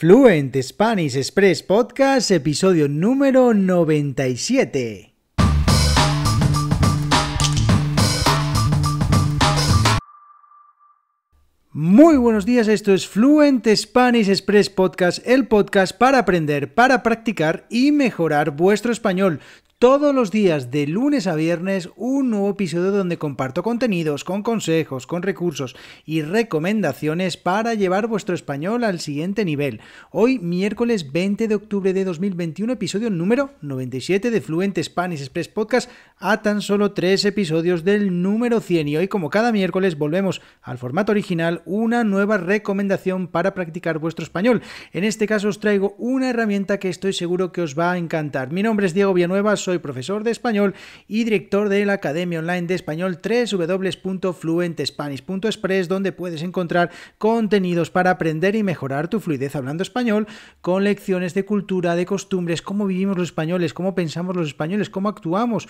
Fluent Spanish Express Podcast, episodio número 97. Muy buenos días, esto es Fluent Spanish Express Podcast, el podcast para aprender, para practicar y mejorar vuestro español todos los días de lunes a viernes un nuevo episodio donde comparto contenidos con consejos, con recursos y recomendaciones para llevar vuestro español al siguiente nivel. Hoy miércoles 20 de octubre de 2021, episodio número 97 de Fluente Spanish Express Podcast a tan solo tres episodios del número 100 y hoy como cada miércoles volvemos al formato original una nueva recomendación para practicar vuestro español. En este caso os traigo una herramienta que estoy seguro que os va a encantar. Mi nombre es Diego Villanueva, soy profesor de español y director de la Academia Online de Español www.fluentespanish.express, donde puedes encontrar contenidos para aprender y mejorar tu fluidez hablando español, con lecciones de cultura, de costumbres, cómo vivimos los españoles, cómo pensamos los españoles, cómo actuamos,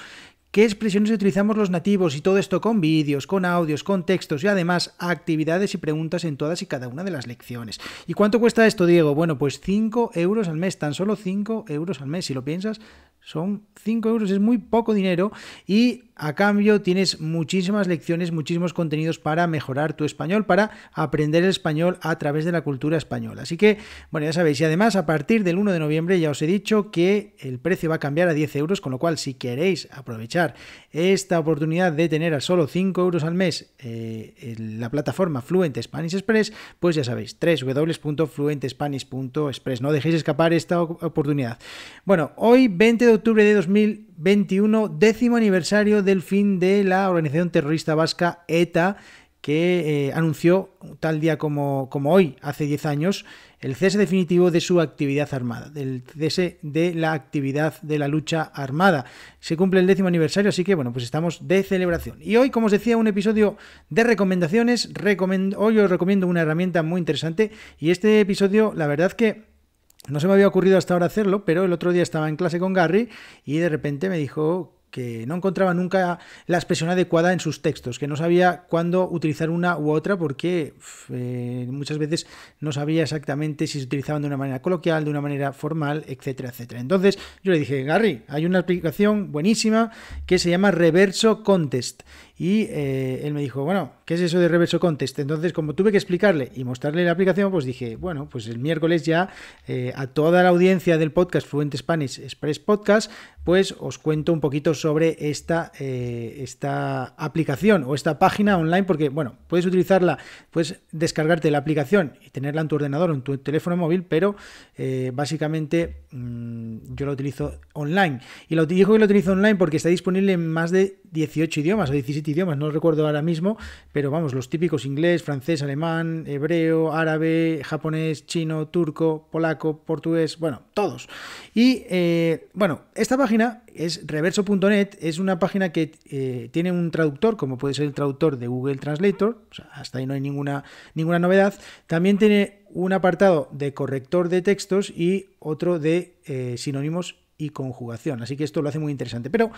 qué expresiones utilizamos los nativos y todo esto con vídeos, con audios, con textos y además actividades y preguntas en todas y cada una de las lecciones. ¿Y cuánto cuesta esto, Diego? Bueno, pues 5 euros al mes, tan solo 5 euros al mes. Si lo piensas, son 5 euros, es muy poco dinero y a cambio, tienes muchísimas lecciones, muchísimos contenidos para mejorar tu español, para aprender el español a través de la cultura española. Así que, bueno, ya sabéis, y además a partir del 1 de noviembre ya os he dicho que el precio va a cambiar a 10 euros, con lo cual si queréis aprovechar esta oportunidad de tener a solo 5 euros al mes eh, en la plataforma Fluent Spanish Express, pues ya sabéis, www.fluentespanish.express. No dejéis escapar esta oportunidad. Bueno, hoy 20 de octubre de 2021, décimo aniversario de el fin de la organización terrorista vasca ETA, que eh, anunció tal día como, como hoy, hace 10 años, el cese definitivo de su actividad armada, del cese de la actividad de la lucha armada. Se cumple el décimo aniversario, así que bueno, pues estamos de celebración. Y hoy, como os decía, un episodio de recomendaciones. hoy os recomiendo una herramienta muy interesante y este episodio, la verdad que... No se me había ocurrido hasta ahora hacerlo, pero el otro día estaba en clase con Gary y de repente me dijo que no encontraba nunca la expresión adecuada en sus textos, que no sabía cuándo utilizar una u otra porque eh, muchas veces no sabía exactamente si se utilizaban de una manera coloquial, de una manera formal, etcétera, etcétera. Entonces yo le dije, Gary, hay una aplicación buenísima que se llama Reverso Contest y eh, él me dijo, bueno, ¿qué es eso de Reverso Contest? Entonces, como tuve que explicarle y mostrarle la aplicación, pues dije, bueno, pues el miércoles ya eh, a toda la audiencia del podcast Fluent Spanish Express Podcast, pues os cuento un poquito sobre esta, eh, esta aplicación o esta página online, porque, bueno, puedes utilizarla, puedes descargarte la aplicación y tenerla en tu ordenador o en tu teléfono móvil, pero básicamente mm, yo la utilizo online. Y lo digo que la utilizo online porque está disponible en más de 18 idiomas o 17 idiomas, no recuerdo ahora mismo, pero vamos, los típicos inglés, francés, alemán, hebreo, árabe, japonés, chino, turco, polaco, portugués, bueno, todos. Y eh, bueno, esta página es reverso.net, es una página que eh, tiene un traductor, como puede ser el traductor de Google Translator, hasta ahí no hay ninguna, ninguna novedad. También tiene un apartado de corrector de textos y otro de eh, sinónimos y conjugación. Así que esto lo hace muy interesante. Pero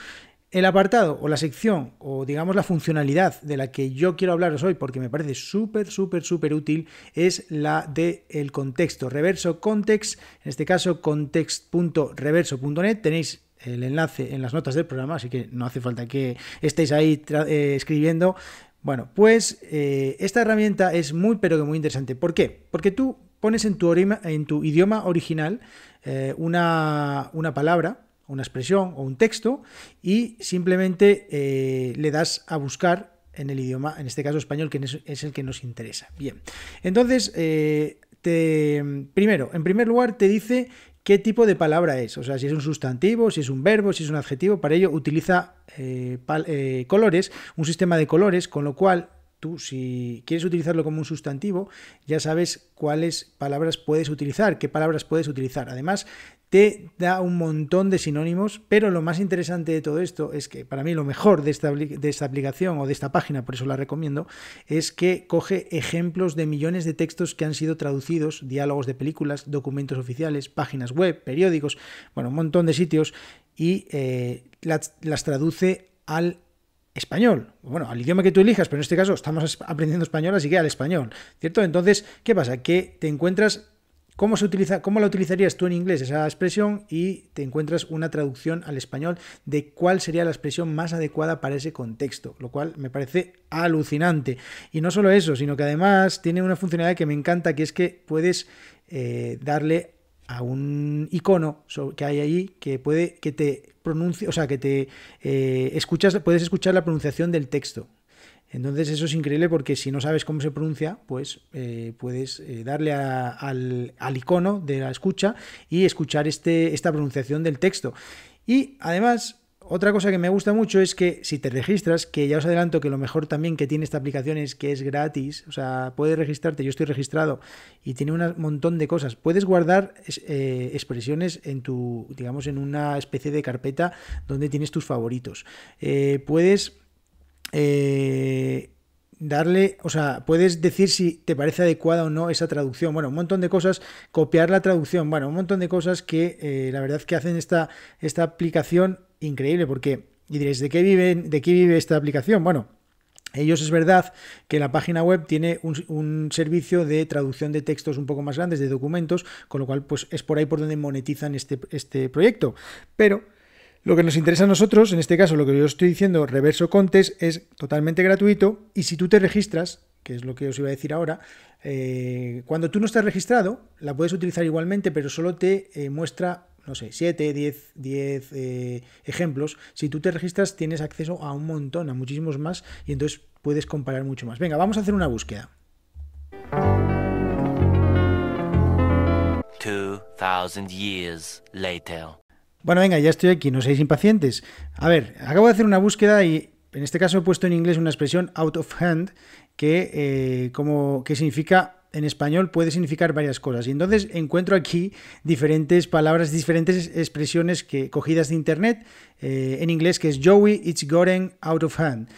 el apartado o la sección o digamos la funcionalidad de la que yo quiero hablaros hoy porque me parece súper, súper, súper útil es la del el contexto. Reverso context, en este caso context.reverso.net, tenéis el enlace en las notas del programa, así que no hace falta que estéis ahí eh, escribiendo. Bueno, pues eh, esta herramienta es muy pero que muy interesante. ¿Por qué? Porque tú pones en tu, en tu idioma original eh, una, una palabra una expresión o un texto y simplemente eh, le das a buscar en el idioma, en este caso español, que es el que nos interesa. Bien, entonces, eh, te, primero, en primer lugar te dice qué tipo de palabra es, o sea, si es un sustantivo, si es un verbo, si es un adjetivo, para ello utiliza eh, colores, un sistema de colores, con lo cual tú si quieres utilizarlo como un sustantivo, ya sabes cuáles palabras puedes utilizar, qué palabras puedes utilizar. Además, te da un montón de sinónimos, pero lo más interesante de todo esto es que para mí lo mejor de esta, de esta aplicación o de esta página, por eso la recomiendo, es que coge ejemplos de millones de textos que han sido traducidos, diálogos de películas, documentos oficiales, páginas web, periódicos, bueno, un montón de sitios, y eh, las, las traduce al español, bueno, al idioma que tú elijas, pero en este caso estamos aprendiendo español, así que al español, ¿cierto? Entonces, ¿qué pasa? Que te encuentras ¿Cómo, se utiliza, ¿Cómo la utilizarías tú en inglés esa expresión y te encuentras una traducción al español de cuál sería la expresión más adecuada para ese contexto? Lo cual me parece alucinante. Y no solo eso, sino que además tiene una funcionalidad que me encanta, que es que puedes eh, darle a un icono que hay ahí, que puede que te pronuncie, o sea, que te eh, escuchas, puedes escuchar la pronunciación del texto. Entonces eso es increíble porque si no sabes cómo se pronuncia, pues eh, puedes eh, darle al, icono de la escucha y escuchar este, esta pronunciación del texto. Y además, otra cosa que me gusta mucho es que si te registras, que ya os adelanto que lo mejor también que tiene esta aplicación es que es gratis, o sea, puedes registrarte, yo estoy registrado y tiene un montón de cosas. Puedes guardar eh, expresiones en tu, digamos, en una especie de carpeta donde tienes tus favoritos. puedes eh, darle, o sea, puedes decir si te parece adecuada o no esa traducción. Bueno, un montón de cosas, copiar la traducción, bueno, un montón de cosas que eh, la verdad que hacen esta, esta aplicación increíble, porque, y diréis, ¿de qué, viven, ¿de qué vive esta aplicación? Bueno, ellos es verdad que la página web tiene un, servicio de traducción de textos un poco más grandes, de documentos, con lo cual pues es por ahí por donde monetizan este, este proyecto. Pero lo que nos interesa a nosotros, en este caso lo que yo estoy diciendo, Reverso Contest, es totalmente gratuito y si tú te registras, que es lo que os iba a decir ahora, eh, cuando tú no estás registrado, la puedes utilizar igualmente, pero solo te eh, muestra, no sé, 7, 10, 10 ejemplos. Si tú te registras, tienes acceso a un montón, a muchísimos más, y entonces puedes comparar mucho más. Venga, vamos a hacer una búsqueda. 2000 years later. Bueno, venga, ya estoy aquí, no seáis impacientes. A ver, acabo de hacer una búsqueda y en este caso he puesto en inglés una expresión out of hand que, eh, como, que significa en español puede significar varias cosas. Y entonces encuentro aquí diferentes palabras, diferentes expresiones que, cogidas de internet eh, en inglés, que es Joey, it's going out of hand.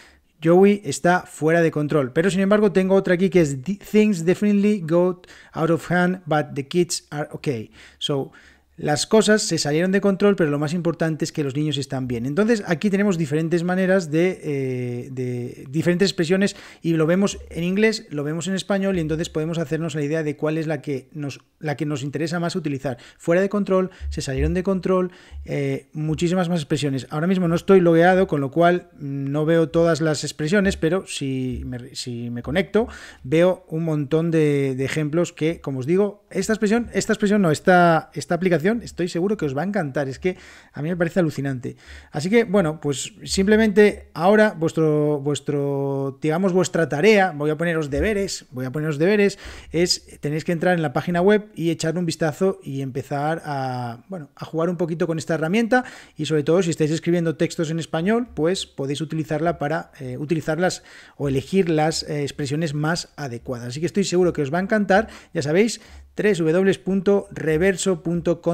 Joey está fuera de control. Pero sin embargo tengo otra aquí que es things definitely go out of hand, but the kids are okay. So las cosas se salieron de control, pero lo más importante es que los niños están bien. Entonces, aquí tenemos diferentes maneras eh, de, diferentes expresiones y lo vemos en inglés, lo vemos en español y entonces podemos hacernos la idea de cuál es la que nos, la que nos interesa más utilizar. Fuera de control, se salieron de control, eh, muchísimas más expresiones. Ahora mismo no estoy logueado, con lo cual mm, no veo todas las expresiones, pero si me, conecto, veo un montón de, ejemplos que, como os digo, esta expresión, esta expresión no, esta aplicación estoy seguro que os va a encantar. Es que a mí me parece alucinante. Así que, bueno, pues simplemente ahora vuestro, vuestro, digamos, vuestra tarea, voy a poneros deberes, voy a poneros deberes, es tenéis que entrar en la página web y echar un vistazo y empezar a, a jugar un poquito con esta herramienta y sobre todo si estáis escribiendo textos en español, pues podéis utilizarla para eh, utilizarlas o elegir las eh, expresiones más adecuadas. Así que estoy seguro que os va a encantar. Ya sabéis, www.reverso.com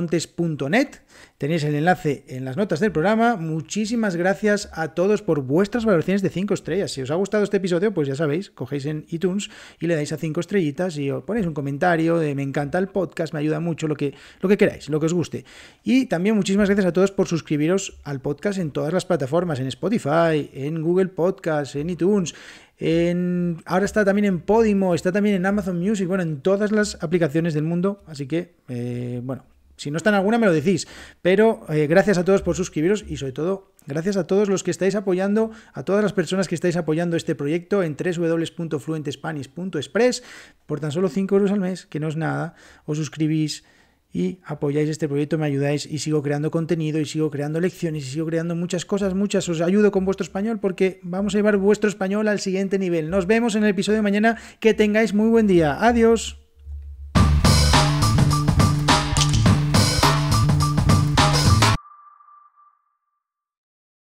Tenéis el enlace en las notas del programa. Muchísimas gracias a todos por vuestras valoraciones de 5 estrellas. Si os ha gustado este episodio, pues ya sabéis, cogéis en iTunes y le dais a 5 estrellitas y os ponéis un comentario de me encanta el podcast, me ayuda mucho, lo que, lo que queráis, lo que os guste. Y también muchísimas gracias a todos por suscribiros al podcast en todas las plataformas, en Spotify, en Google Podcast, en iTunes. En, ahora está también en Podimo, está también en Amazon Music, bueno, en todas las aplicaciones del mundo. Así que, eh, bueno, si no está en alguna, me lo decís. Pero eh, gracias a todos por suscribiros y sobre todo gracias a todos los que estáis apoyando, a todas las personas que estáis apoyando este proyecto en www.fluentespanis.express por tan solo 5 euros al mes, que no es nada. Os suscribís y apoyáis este proyecto, me ayudáis y sigo creando contenido y sigo creando lecciones y sigo creando muchas cosas, muchas. Os ayudo con vuestro español porque vamos a llevar vuestro español al siguiente nivel. Nos vemos en el episodio de mañana. Que tengáis muy buen día. Adiós.